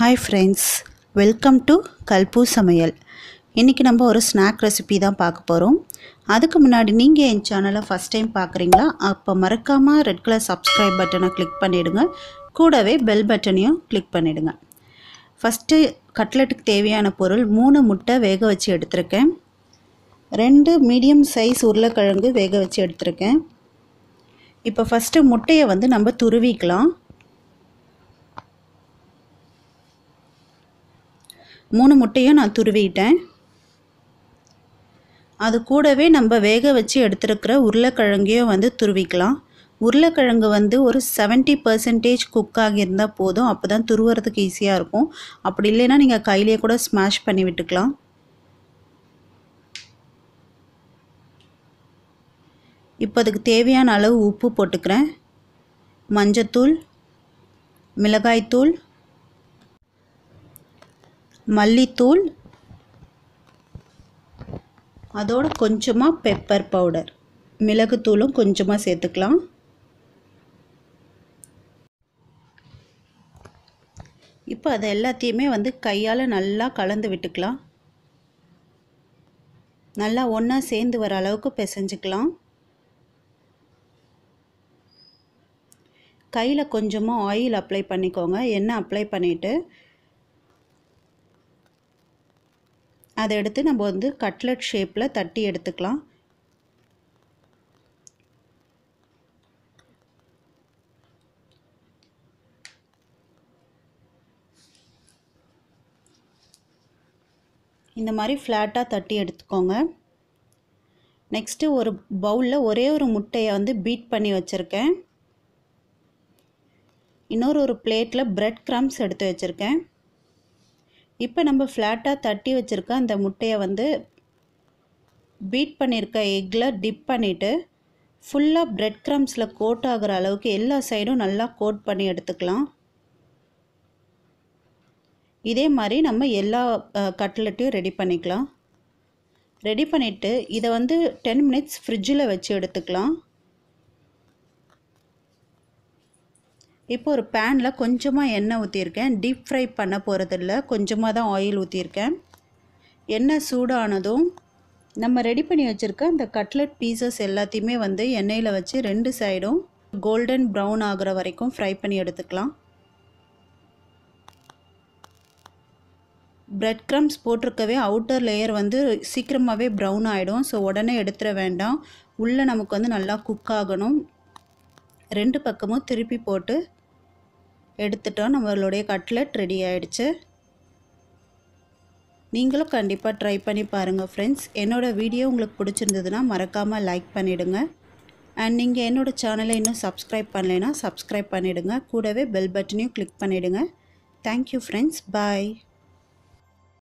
hi friends welcome to கல்பூ சமையல் இன்றைக்கி நம்ம ஒரு ஸ்நாக் ரெசிபி தான் பார்க்க போகிறோம் அதுக்கு முன்னாடி நீங்கள் என் சேனலை ஃபஸ்ட் டைம் பார்க்குறீங்களா அப்போ மறக்காமல் ரெட் கலர் சப்ஸ்கிரைப் பட்டனை கிளிக் பண்ணிவிடுங்க கூடவே பெல் பட்டனையும் கிளிக் பண்ணிவிடுங்க ஃபஸ்ட்டு கட்லெட்டுக்கு தேவையான பொருள் மூணு முட்டை வேக வச்சு எடுத்திருக்கேன் ரெண்டு மீடியம் சைஸ் உருளைக்கிழங்கு வேக வச்சு எடுத்திருக்கேன் இப்போ ஃபஸ்ட்டு முட்டையை வந்து நம்ம துருவிக்கலாம் மூணு முட்டையும் நான் துருவிட்டேன் அது கூடவே நம்ம வேக வச்சு எடுத்துருக்கிற உருளைக்கிழங்கையும் வந்து துருவிக்கலாம் உருளைக்கிழங்கு வந்து ஒரு செவன்ட்டி பர்சன்டேஜ் குக் ஆகியிருந்தால் போதும் அப்போ தான் துருவுறதுக்கு ஈஸியாக இருக்கும் அப்படி இல்லைன்னா நீங்கள் கையிலேயே கூட ஸ்மாஷ் பண்ணி விட்டுக்கலாம் இப்போ அதுக்கு தேவையான அளவு உப்பு போட்டுக்கிறேன் மஞ்சத்தூள் மிளகாய்த்தூள் மல்லித்தூள் அதோட கொஞ்சமாக பெப்பர் பவுடர் மிளகுத்தூளும் கொஞ்சமாக சேர்த்துக்கலாம் இப்போ அதை எல்லாத்தையுமே வந்து கையால் நல்லா கலந்து விட்டுக்கலாம் நல்லா ஒன்றா சேர்ந்து வர அளவுக்கு பிசைஞ்சிக்கலாம் கையில் கொஞ்சமாக ஆயில் அப்ளை பண்ணிக்கோங்க எண்ணெய் அப்ளை பண்ணிவிட்டு அதை எடுத்து நம்ம வந்து கட்லட் ஷேப்பில் தட்டி எடுத்துக்கலாம் இந்த மாதிரி ஃப்ளாட்டாக தட்டி எடுத்துக்கோங்க நெக்ஸ்ட்டு ஒரு பவுலில் ஒரே ஒரு முட்டையை வந்து பீட் பண்ணி வச்சுருக்கேன் இன்னொரு ஒரு பிளேட்டில் ப்ரெட் க்ரம்ஸ் எடுத்து வச்சுருக்கேன் இப்போ நம்ம ஃப்ளாட்டாக தட்டி வச்சுருக்க அந்த முட்டையை வந்து பீட் பண்ணியிருக்க எக்கில் டிப் பண்ணிவிட்டு ஃபுல்லாக ப்ரெட் க்ரம்ஸில் கோட் ஆகிற அளவுக்கு எல்லா சைடும் நல்லா கோட் பண்ணி எடுத்துக்கலாம் இதே மாதிரி நம்ம எல்லா கட்லெட்டையும் ரெடி பண்ணிக்கலாம் ரெடி பண்ணிவிட்டு இதை வந்து டென் மினிட்ஸ் ஃப்ரிட்ஜில் வச்சு எடுத்துக்கலாம் இப்போ ஒரு பேனில் கொஞ்சமாக எண்ணெய் ஊற்றியிருக்கேன் டீப் ஃப்ரை பண்ண போகிறதில்ல கொஞ்சமாக தான் ஆயில் ஊற்றியிருக்கேன் எண்ணெய் சூடானதும் நம்ம ரெடி பண்ணி வச்சுருக்க அந்த கட்லெட் பீசஸ் எல்லாத்தையுமே வந்து எண்ணெயில் வச்சு ரெண்டு சைடும் கோல்டன் ப்ரௌன் ஆகிற வரைக்கும் ஃப்ரை பண்ணி எடுத்துக்கலாம் பிரெட் க்ரம்ஸ் போட்டிருக்கவே அவுட்டர் லேயர் வந்து சீக்கிரமாகவே ப்ரௌன் ஆகிடும் ஸோ உடனே எடுத்துட வேண்டாம் உள்ளே நமக்கு வந்து நல்லா குக் ஆகணும் ரெண்டு பக்கமும் திருப்பி போட்டு எடுத்துட்டோம் நம்மளுடைய கட்லெட் ரெடி ஆயிடுச்சு நீங்களும் கண்டிப்பாக ட்ரை பண்ணி பாருங்கள் ஃப்ரெண்ட்ஸ் என்னோடய வீடியோ உங்களுக்கு பிடிச்சிருந்ததுன்னா மறக்காமல் லைக் பண்ணிவிடுங்க அண்ட் நீங்கள் என்னோடய சேனலை இன்னும் சப்ஸ்கிரைப் பண்ணலைன்னா சப்ஸ்கிரைப் பண்ணிவிடுங்க கூடவே பெல் பட்டனையும் கிளிக் பண்ணிவிடுங்க தேங்க்யூ ஃப்ரெண்ட்ஸ் பாய்